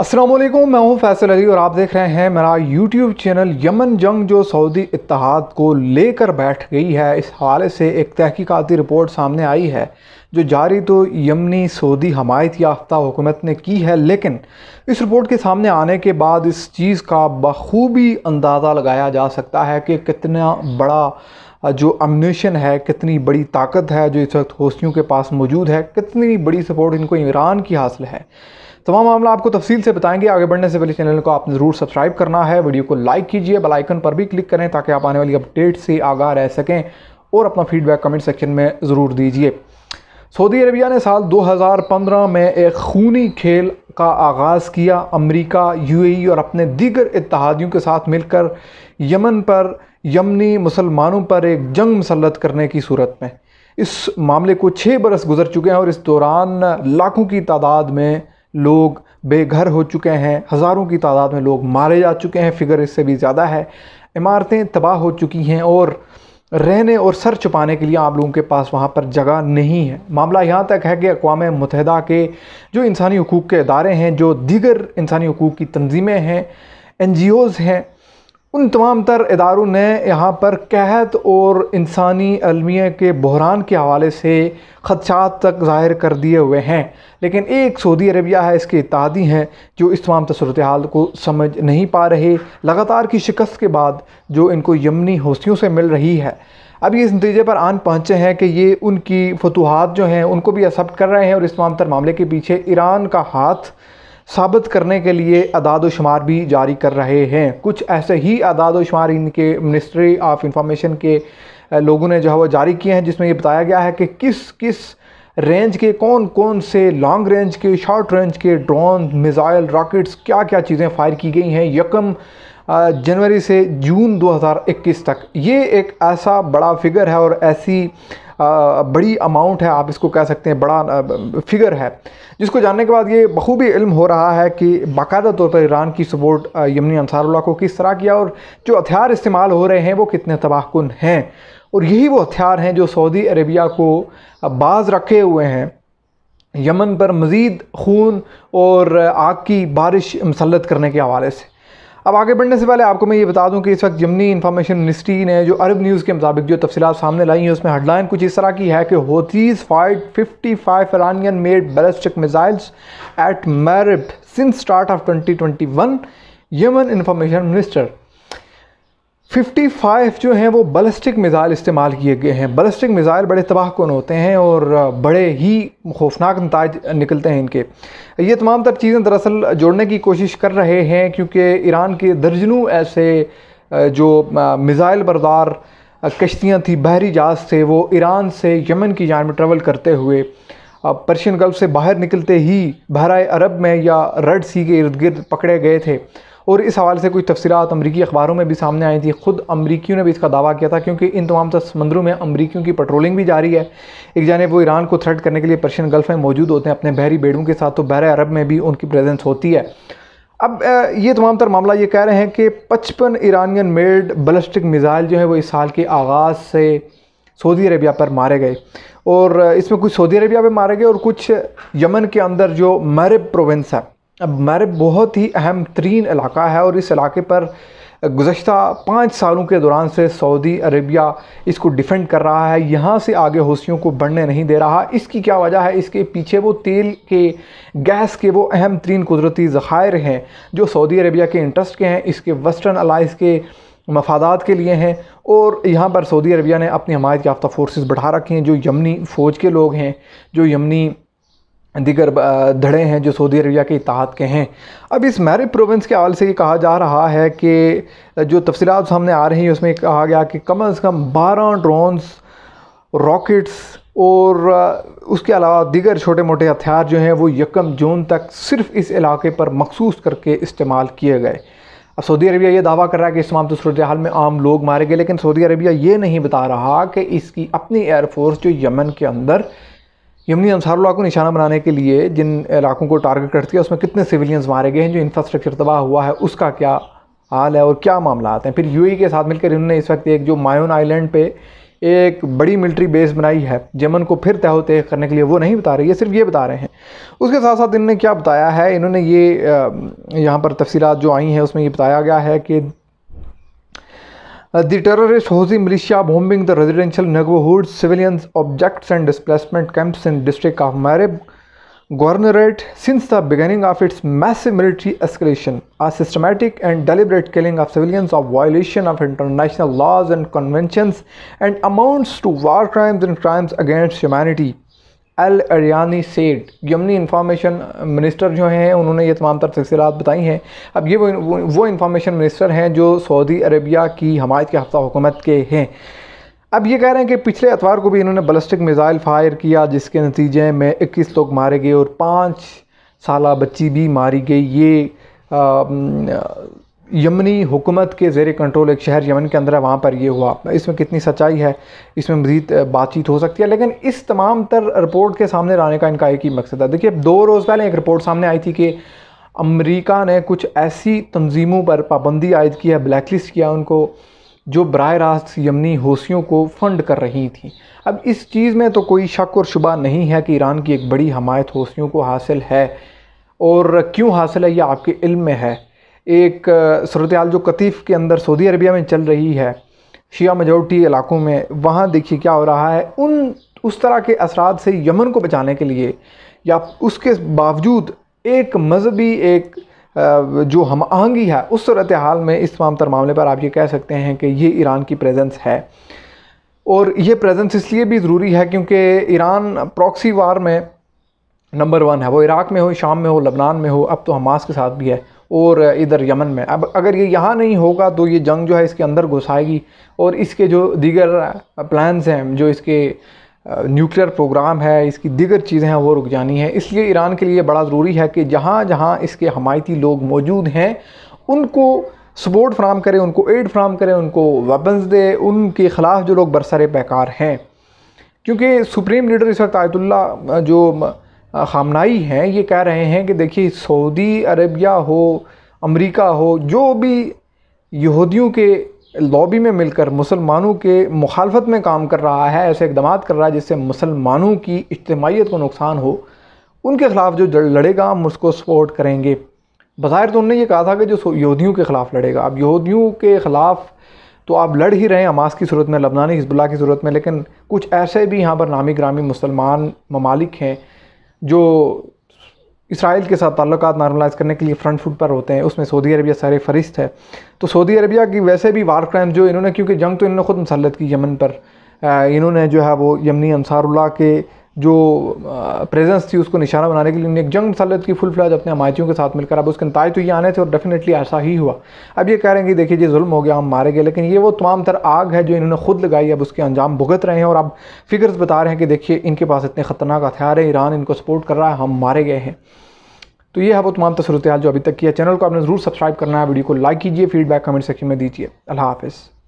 असलम मैं हूं फैसल अली और आप देख रहे हैं मेरा यूट्यूब चैनल यमन जंग जो सऊदी इतिहाद को लेकर बैठ गई है इस हवाले से एक तहकीक़ती रिपोर्ट सामने आई है जो जारी तो यमनी सऊदी हमायत याफ्ता हुकूमत ने की है लेकिन इस रिपोर्ट के सामने आने के बाद इस चीज़ का बखूबी अंदाज़ा लगाया जा सकता है कि कितना बड़ा जो अमनेशन है कितनी बड़ी ताकत है जो इस वक्त हौसियों के पास मौजूद है कितनी बड़ी सपोर्ट इनको ईरान की हासिल है तमाम मामला आपको तफसील से बताएंगे आगे बढ़ने से पहले चैनल को आपने ज़रूर सब्सक्राइब करना है वीडियो को लाइक कीजिए बेल आइकन पर भी क्लिक करें ताकि आप आने वाली अपडेट से आगाह रह सकें और अपना फीडबैक कमेंट सेक्शन में ज़रूर दीजिए सऊदी अरबिया ने साल 2015 में एक खूनी खेल का आगाज़ किया अमेरिका, यूएई और अपने दीगर इतिहादियों के साथ मिलकर यमन पर यमनी मुसलमानों पर एक जंग मुसलत करने की सूरत में इस मामले को छः बरस गुजर चुके हैं और इस दौरान लाखों की तादाद में लोग बेघर हो चुके हैं हज़ारों की तादाद में लोग मारे जा चुके हैं फिगर इससे भी ज़्यादा है इमारतें तबाह हो चुकी हैं और रहने और सर छुपाने के लिए आप लोगों के पास वहाँ पर जगह नहीं है मामला यहाँ तक है कि अकवा मतहदा के जो इंसानी हकूक़ के अदारे हैं जो दीगर इंसानी हकूक़ की तनजीमें हैं एन जी ओज़ हैं उन तमाम तर इदारों ने यहाँ पर कहत और इंसानी अलमिया के बहरान के हवाले से खदशात तक ज़ाहिर कर दिए हुए हैं लेकिन एक सऊदी अरबिया है इसके इतिहादी हैं जो इस तमाम तसरत हाल को समझ नहीं पा रहे लगातार की शिकस्त के बाद जो इनको यमनी हौसियों से मिल रही है अब ये इस नतीजे पर आन पहुँचे हैं कि ये उनकी फतूहत जो हैं उनको भी एक्सेप्ट कर रहे हैं और इस तमाम तर मामले के पीछे ईरान का हाथ साबित करने के लिए अदाद शुमार भी जारी कर रहे हैं कुछ ऐसे ही अदाद शुमार इनके मिनिस्ट्री ऑफ इंफॉर्मेशन के लोगों ने जो है वो जारी किए हैं जिसमें ये बताया गया है कि किस किस रेंज के कौन कौन से लॉन्ग रेंज के शॉर्ट रेंज के ड्रोन मिज़ाइल रॉकेट्स क्या क्या चीज़ें फायर की गई हैं यकम जनवरी से जून 2021 तक ये एक ऐसा बड़ा फिगर है और ऐसी बड़ी अमाउंट है आप इसको कह सकते हैं बड़ा फिगर है जिसको जानने के बाद ये बखूबी इल्म हो रहा है कि बाकायदा तौर पर ईरान की सपोर्ट यमनी अंसारुल्ला को किस तरह किया और जो हथियार इस्तेमाल हो रहे हैं वो कितने तबाहकुन हैं और यही वो हथियार हैं जो सऊदी अरेबिया को बाज रखे हुए हैं यमन पर मज़ीद खून और आग की बारिश मुसलत करने के हवाले से अब आगे बढ़ने से पहले आपको मैं ये बता दूं कि इस वक्त जमनी इंफॉर्मेशन मिनिस्ट्री ने जो अरब न्यूज़ के मुताबिक जो तफसीत सामने लाई हैं उसमें हेडलाइन कुछ इस तरह की है कि Houthis fired 55 five Iranian made ballistic missiles at Marib since start of 2021 Yemen information minister 55 जो हैं वो बलिस्टिक मिज़ाइल इस्तेमाल किए गए हैं बलिस्टिक मिज़ाइल बड़े तबाह कौन होते हैं और बड़े ही खौफनाक नतज निकलते हैं इनके ये तमाम तर चीज़ें दरअसल जोड़ने की कोशिश कर रहे हैं क्योंकि ईरान के दर्जनों ऐसे जो मिज़ाइल बरदार कश्तियाँ थी बहरी जहाज़ थे वो ईरान से यमन की जान में ट्रेवल करते हुए पर्शियन गल्फ से बाहर निकलते ही बहरा अरब में या रेड सी के इर्द गिर्द पकड़े गए थे और इस हवाले से कुछ तफसीत अमरीकी अखबारों में भी सामने आई थी खुद अमरीकियों ने भी इसका दावा किया था क्योंकि इन तमाम समंदरों में अमरीकियों की पेट्रोलिंग भी जारी है एक जानब वो ईरान को थ्रेट करने के लिए पर्शियन गल्फ़ में मौजूद होते हैं अपने बहरी बेड़ों के साथ तो बहर अरब में भी उनकी प्रेजेंस होती है अब ये तमाम तर मामला ये कह रहे हैं कि पचपन ईरानियन मेड बलिस्टिक मिज़ाइल जो है वो इस साल के आगाज़ से सऊदी अरबिया पर मारे गए और इसमें कुछ सऊदी अरबिया पर मारे गए और कुछ यमन के अंदर जो मरब प्रोविंस है अब हमारे बहुत ही अहम तरीन इलाका है और इस इलाके पर गुज्त पाँच सालों के दौरान से सऊदी अरेबिया इसको डिफेंड कर रहा है यहाँ से आगे हौसियों को बढ़ने नहीं दे रहा इसकी क्या वजह है इसके पीछे वो तेल के गैस के वो अहम तरीन कुदरती ज़ख़ायर हैं जो सऊदी अरेबिया के इंटरेस्ट के हैं इसके वेस्टर्न अलाइस के मफादात के लिए हैं और यहाँ पर सऊदी अरबिया ने अपनी हमायत याफ्ता फोर्सेस बढ़ा रखी हैं जो यमनी फ़ौज के लोग हैं जो यमनी दीगर धड़े हैं जो सऊदी अरबिया के इतिहाद के हैं अब इस मैरिब प्रोविंस के हवाले से ये कहा जा रहा है कि जो तफसीत सामने आ रही हैं उसमें कहा गया कि कम अज़ कम बारह ड्रोन्स रॉकेट्स और उसके अलावा दीगर छोटे मोटे हथियार जो हैं वो यकम जून तक सिर्फ इस इलाके पर मखसूस करके इस्तेमाल किए गए अब सऊदी अरबिया ये दावा कर रहा है कि इस तमाम तो सूरत हाल में आम लोग मारे गए लेकिन सऊदी अरबिया ये नहीं बता रहा कि इसकी अपनी एयरफोर्स जो यमन के अंदर यमनी अंसारुल्ला को निशाना बनाने के लिए जिन इलाकों को टारगेट करती है उसमें कितने सिविलियंस मारे गए हैं जो इंफ्रास्ट्रक्चर तबाह हुआ है उसका क्या हाल है और क्या मामला आते हैं फिर यूएई e के साथ मिलकर इन्होंने इस वक्त एक जो मायोन आइलैंड पे एक बड़ी मिलिट्री बेस बनाई है यमन को फिर तह तय करने के लिए वो नहीं बता रही है सिर्फ ये बता रहे हैं उसके साथ साथ इन्होंने क्या बताया है इन्होंने ये यहाँ पर तफसीत जो आई हैं उसमें ये बताया गया है कि Uh, the terrorist Houthi militia bombing the residential neighborhoods, civilians, objects and displacement camps in district of Marib governorate since the beginning of its massive military escalation, a systematic and deliberate killing of civilians of violation of international laws and conventions and amounts to war crimes and crimes against humanity. अल अरियानी सेठ यमनी information minister जो हैं उन्होंने ये तमाम तर तफसीत बताई हैं अब ये वो वो इन्फॉर्मेशन मिनिस्टर हैं जो सऊदी अरबिया की हमायत के हफ्ता हुकूमत के हैं अब ये कह रहे हैं कि पिछले अतवार को भी इन्होंने बलस्टिक मिज़ाइल फायर किया जिसके नतीजे में इक्कीस लोग मारे गए और पाँच साल बच्ची भी मारी गई ये आ, यमनी हुकूमत के जेर कंट्रोल एक शहर यमन के अंदर है वहाँ पर ये हुआ इसमें कितनी सच्चाई है इसमें मजीद बातचीत हो सकती है लेकिन इस तमाम तर रिपोर्ट के सामने लाने का इनका एक ही मकसद है देखिए दो रोज़ पहले एक रिपोर्ट सामने आई थी कि अमरीका ने कुछ ऐसी तनजीमों पर पाबंदी आयद की है ब्लैक लिस्ट किया उनको जो बर रास्त यमनी होशियों को फ़ंड कर रही थी अब इस चीज़ में तो कोई शक और शुबा नहीं है कि ईरान की एक बड़ी हमायत हौसियों को हासिल है और क्यों हासिल है ये आपके इल्म में है एक सूरत जो कतीफ़ के अंदर सऊदी अरबिया में चल रही है शिया मेजोरिटी इलाकों में वहाँ देखिए क्या हो रहा है उन उस तरह के असरा से यमन को बचाने के लिए या उसके बावजूद एक मजहबी एक जो हम आहंगी है उस सूरत हाल में इस तमाम तर मामले पर आप ये कह सकते हैं कि ये ईरान की प्रेजेंस है और ये प्रेजेंस इसलिए भी ज़रूरी है क्योंकि ईरान प्रॉक्सी वार में नंबर वन है वो इराक़ में हो शाम में हो लबनान में हो अब तो हमास के साथ भी है और इधर यमन में अब अगर ये यहाँ नहीं होगा तो ये जंग जो है इसके अंदर घुसाएगी और इसके जो दीगर प्लान्स हैं जो इसके न्यूक्लियर प्रोग्राम है इसकी दीगर चीज़ें हैं वो रुक जानी है इसलिए ईरान के लिए बड़ा ज़रूरी है कि जहाँ जहाँ इसके हमायती लोग मौजूद हैं उनको सपोर्ट फ्राहम करें उनको एड फ्राहम करें उनको वेपन्स दे उनके ख़िलाफ़ जो लोग बरसर पैकार हैं क्योंकि सुप्रीम लीडर इस वक्त आयतुल्ला जो खामनाई हैं ये कह रहे हैं कि देखिए सऊदी अरबिया हो अमेरिका हो जो भी यहूदियों के लॉबी में मिलकर मुसलमानों के मुखालफत में काम कर रहा है ऐसे इकदाम कर रहा है जिससे मुसलमानों की इज्तमाहीत को नुकसान हो उनके ख़िलाफ़ जो लड़ेगा हम उसको सपोर्ट करेंगे बाहर तो उन्होंने ये कहा था कि जो यहूदियों के ख़िलाफ़ लड़ेगा अब यहूदियों के ख़िलाफ़ तो आप लड़ ही रहे हैं हमास की सूरत में लबनानी हिजबुल्ला की सूरत में लेकिन कुछ ऐसे भी यहाँ पर नामी ग्रामी मुसलमान ममालिक हैं जो इसराइल के साथ ताल्लुक नॉर्मलाइज करने के लिए फ्रंट फुट पर होते हैं उसमें सऊदी अरबिया सारे फरिस्त है तो सऊदी अरबिया की वैसे भी वार क्राइम जो इन्होंने क्योंकि जंग तो इन्होंने ख़ुद मसलत की यमन पर इन्होंने जो है वो यमनी अंसारुल्ला के जो प्रेजेंस थी उसको निशाना बनाने के लिए उन्हें एक जंग मुसलत की फुल फ्लैज अपने हमायतियों के साथ मिलकर अब उसके नतज तो ये आने थे और डेफिनेटली ऐसा ही हुआ अब ये कह रहे हैं कि देखिए ये जुल्म हो गया हम मारे गए लेकिन ये वो तमाम तर आग है जो इन्होंने खुद लगाई अब उसके अंजाम भुगत रहे हैं और अब फिगर्स बता रहे हैं कि देखिए इनके पास इतने ख़तरनाक हथियार है ईरान इनको सपोर्ट कर रहा है हम मारे गए हैं तो ये है वो तमाम तसरत जो अभी तक किया चैनल को आपने ज़रूर सब्सक्राइब करना है वीडियो को लाइक कीजिए फीडबैक कमेंट सेक्शन में दीजिए अल्लाह हाफिज़